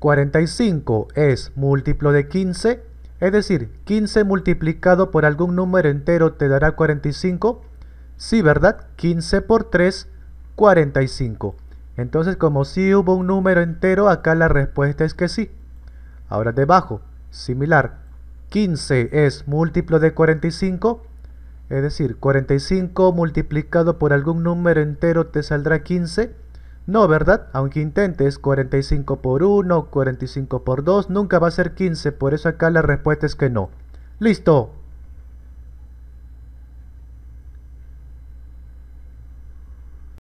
45 es múltiplo de 15, es decir, 15 multiplicado por algún número entero te dará 45. Sí, ¿verdad? 15 por 3, 45. Entonces, como si sí hubo un número entero, acá la respuesta es que sí. Ahora debajo, similar, 15 es múltiplo de 45, es decir, 45 multiplicado por algún número entero te saldrá 15. No, ¿verdad? Aunque intentes 45 por 1, 45 por 2, nunca va a ser 15, por eso acá la respuesta es que no. ¡Listo!